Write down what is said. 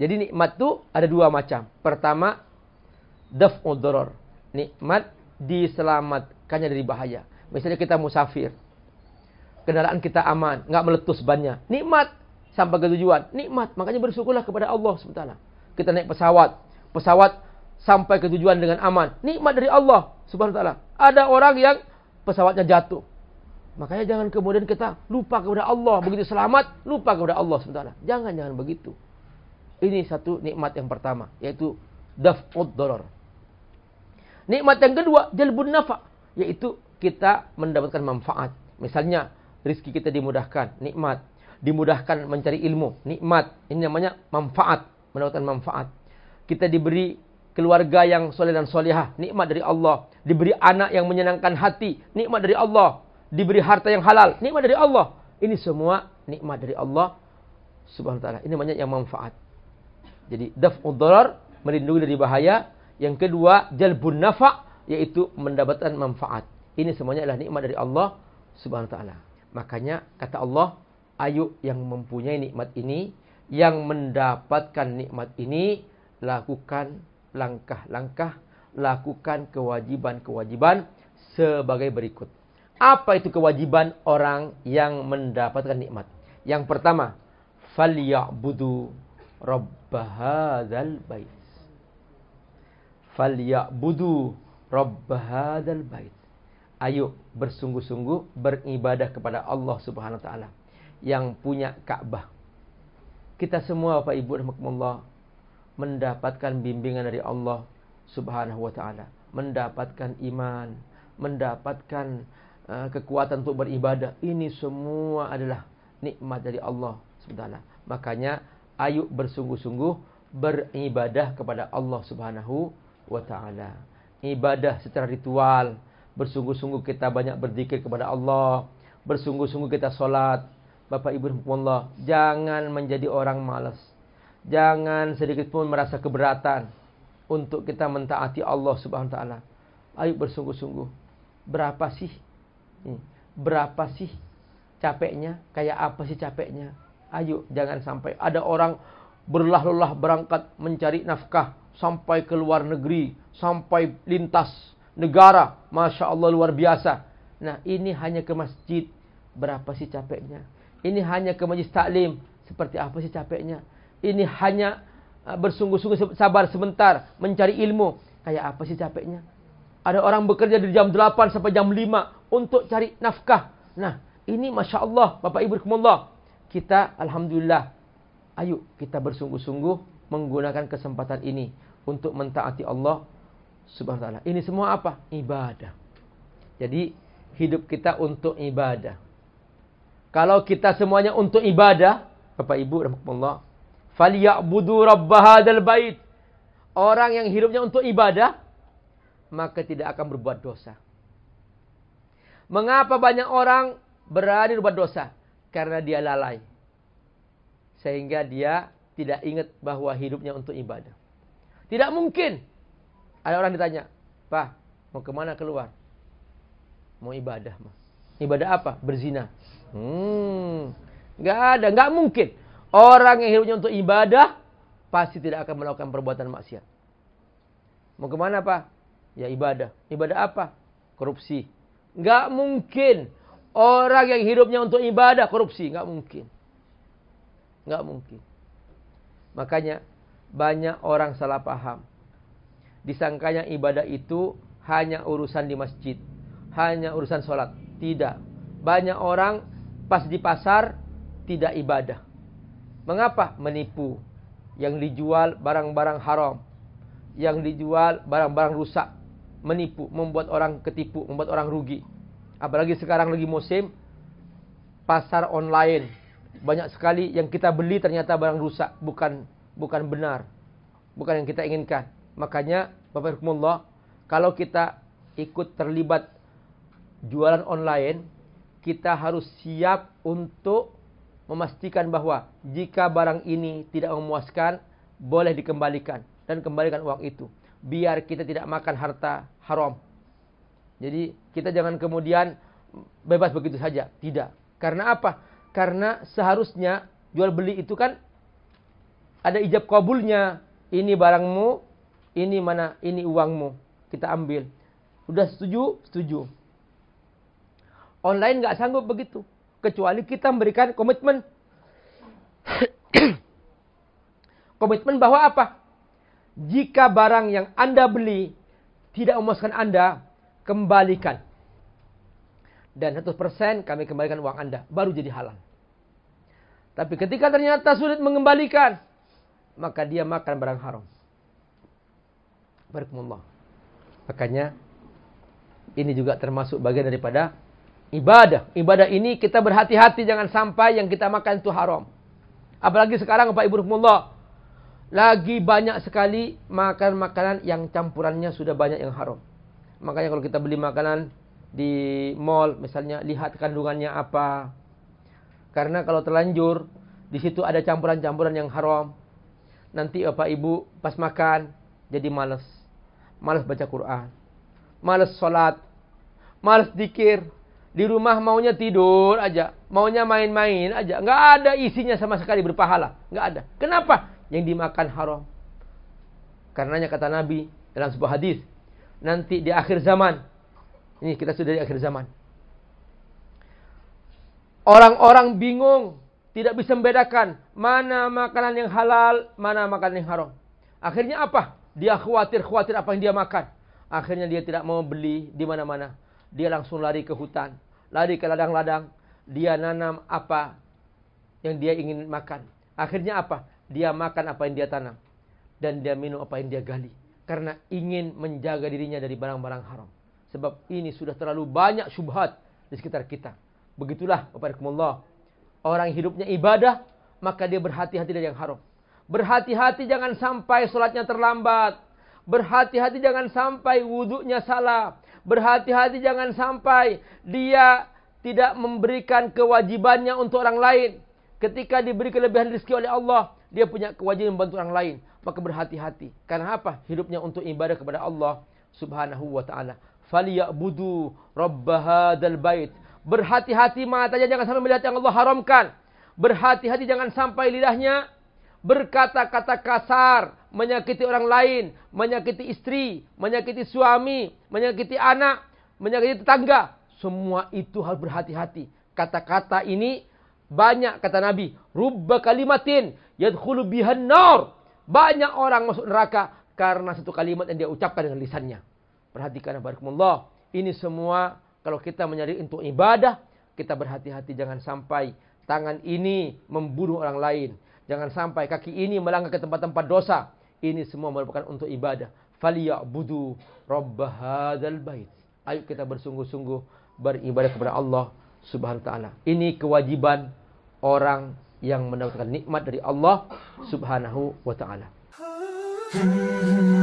Jadi nikmat itu ada dua macam. Pertama, defodoror. Nikmat diselamatkannya dari bahaya. Misalnya kita musafir. Kendaraan kita aman, nggak meletus bannya. Nikmat sampai ke tujuan. Nikmat, makanya bersyukurlah kepada Allah SWT. Kita naik pesawat. Pesawat sampai ke tujuan dengan aman. Nikmat dari Allah Subhanahu taala. Ada orang yang pesawatnya jatuh. Makanya jangan kemudian kita lupa kepada Allah. Begitu selamat, lupa kepada Allah Subhanahu Jangan jangan begitu. Ini satu nikmat yang pertama, yaitu daf'ud dolar. Nikmat yang kedua, jalbun nafa, yaitu kita mendapatkan manfaat. Misalnya, rizki kita dimudahkan, nikmat. Dimudahkan mencari ilmu, nikmat. Ini namanya manfaat, mendapatkan manfaat. Kita diberi keluarga yang soleh dan solehah, nikmat dari Allah. Diberi anak yang menyenangkan hati, nikmat dari Allah. Diberi harta yang halal, nikmat dari Allah. Ini semua nikmat dari Allah Subhanahu wa taala. Ini namanya yang manfaat. Jadi daf'ud darar melindungi dari bahaya. Yang kedua jalbun nafa yaitu mendapatkan manfaat. Ini semuanya adalah nikmat dari Allah Subhanahu wa taala. Makanya kata Allah, ayo yang mempunyai nikmat ini, yang mendapatkan nikmat ini, lakukan langkah-langkah, lakukan kewajiban-kewajiban sebagai berikut. Apa itu kewajiban orang yang mendapatkan nikmat? Yang pertama, falyabudu rabb hadzal bait falyabudu rabb hadzal bait ayo bersungguh-sungguh beribadah kepada Allah Subhanahu wa taala yang punya Ka'bah kita semua Bapak Ibu rahimakumullah mendapatkan bimbingan dari Allah Subhanahu wa taala mendapatkan iman mendapatkan uh, kekuatan untuk beribadah ini semua adalah nikmat dari Allah Subhanahu wa taala makanya ayo bersungguh-sungguh beribadah kepada Allah Subhanahu wa taala. Ibadah secara ritual, bersungguh-sungguh kita banyak berzikir kepada Allah, bersungguh-sungguh kita salat. Bapak Ibu Allah, jangan menjadi orang malas. Jangan sedikit pun merasa keberatan untuk kita mentaati Allah Subhanahu wa taala. Ayo bersungguh-sungguh. Berapa sih? Hmm. Berapa sih capeknya? Kayak apa sih capeknya? Ayo jangan sampai ada orang berlah-lelah berangkat mencari nafkah sampai ke luar negeri, sampai lintas negara. Masya Allah luar biasa. Nah ini hanya ke masjid, berapa sih capeknya? Ini hanya ke majlis taklim, seperti apa sih capeknya? Ini hanya ah, bersungguh-sungguh sabar sebentar mencari ilmu, kayak apa sih capeknya? Ada orang bekerja dari jam 8 sampai jam 5 untuk cari nafkah. Nah, ini Masya Allah, Bapak Ibu Rikmullah. kita alhamdulillah ayo kita bersungguh-sungguh menggunakan kesempatan ini untuk mentaati Allah Subhanahu wa taala. Ini semua apa? Ibadah. Jadi hidup kita untuk ibadah. Kalau kita semuanya untuk ibadah, Bapak Ibu rahimakumullah, falyabudu rabb hadzal bait. Orang yang hidupnya untuk ibadah maka tidak akan berbuat dosa. Mengapa banyak orang berani berbuat dosa? karena dia lalai. Sehingga dia tidak ingat bahwa hidupnya untuk ibadah. Tidak mungkin. Ada orang ditanya, Pak, mau kemana keluar? Mau ibadah, mah. Ibadah apa? Berzina. Hmm, nggak ada, nggak mungkin. Orang yang hidupnya untuk ibadah pasti tidak akan melakukan perbuatan maksiat. Mau kemana, Pak? Ya ibadah. Ibadah apa? Korupsi. Nggak mungkin Orang yang hidupnya untuk ibadah korupsi nggak mungkin, nggak mungkin. Makanya banyak orang salah paham. Disangkanya ibadah itu hanya urusan di masjid, hanya urusan sholat. Tidak. Banyak orang pas di pasar tidak ibadah. Mengapa? Menipu. Yang dijual barang-barang haram. Yang dijual barang-barang rusak. Menipu. Membuat orang ketipu. Membuat orang rugi. Apalagi sekarang lagi musim pasar online. Banyak sekali yang kita beli ternyata barang rusak, bukan bukan benar. Bukan yang kita inginkan. Makanya Bapak Rahimullah, kalau kita ikut terlibat jualan online, kita harus siap untuk memastikan bahwa jika barang ini tidak memuaskan, boleh dikembalikan dan kembalikan uang itu. Biar kita tidak makan harta haram. Jadi kita jangan kemudian bebas begitu saja. Tidak. Karena apa? Karena seharusnya jual beli itu kan ada ijab kabulnya. Ini barangmu, ini mana, ini uangmu. Kita ambil. Sudah setuju? Setuju. Online nggak sanggup begitu. Kecuali kita memberikan komitmen. komitmen bahwa apa? Jika barang yang Anda beli tidak memuaskan Anda, kembalikan. Dan 100% kami kembalikan uang Anda. Baru jadi halal. Tapi ketika ternyata sulit mengembalikan. Maka dia makan barang haram. Barakumullah. Makanya ini juga termasuk bagian daripada ibadah. Ibadah ini kita berhati-hati jangan sampai yang kita makan itu haram. Apalagi sekarang Bapak Ibu Rahimullah. Lagi banyak sekali makan makanan yang campurannya sudah banyak yang haram. Makanya kalau kita beli makanan di mall misalnya lihat kandungannya apa. Karena kalau terlanjur di situ ada campuran-campuran yang haram. Nanti Bapak Ibu pas makan jadi males. Males baca Quran. Males sholat. Males dikir. Di rumah maunya tidur aja. Maunya main-main aja. Nggak ada isinya sama sekali berpahala. Nggak ada. Kenapa? Yang dimakan haram. Karenanya kata Nabi dalam sebuah hadis nanti di akhir zaman. Ini kita sudah di akhir zaman. Orang-orang bingung, tidak bisa membedakan mana makanan yang halal, mana makanan yang haram. Akhirnya apa? Dia khawatir-khawatir apa yang dia makan. Akhirnya dia tidak mau beli di mana-mana. Dia langsung lari ke hutan, lari ke ladang-ladang. Dia nanam apa yang dia ingin makan. Akhirnya apa? Dia makan apa yang dia tanam. Dan dia minum apa yang dia gali karena ingin menjaga dirinya dari barang-barang haram. Sebab ini sudah terlalu banyak syubhat di sekitar kita. Begitulah Bapak Rasulullah. Orang hidupnya ibadah, maka dia berhati-hati dari yang haram. Berhati-hati jangan sampai sholatnya terlambat. Berhati-hati jangan sampai wuduknya salah. Berhati-hati jangan sampai dia tidak memberikan kewajibannya untuk orang lain. Ketika diberi kelebihan rezeki oleh Allah, dia punya kewajiban membantu orang lain. Maka berhati-hati. Karena apa? Hidupnya untuk ibadah kepada Allah subhanahu wa ta'ala. Faliyabudu rabbahadal bait. Berhati-hati matanya jangan sampai melihat yang Allah haramkan. Berhati-hati jangan sampai lidahnya berkata-kata kasar, menyakiti orang lain, menyakiti istri, menyakiti suami, menyakiti anak, menyakiti tetangga. Semua itu harus berhati-hati. Kata-kata ini banyak kata Nabi, rubba kalimatin yadkhulu bihan nar. Banyak orang masuk neraka karena satu kalimat yang dia ucapkan dengan lisannya. Perhatikan barakumullah. Ini semua kalau kita menyadari untuk ibadah, kita berhati-hati jangan sampai tangan ini membunuh orang lain. Jangan sampai kaki ini melangkah ke tempat-tempat dosa. Ini semua merupakan untuk ibadah. Faliya'budu rabbahadzal bait. Ayo kita bersungguh-sungguh beribadah kepada Allah Subhanahu wa taala. Ini kewajiban orang yang mendapatkan nikmat dari Allah Subhanahu wa taala. Hmm.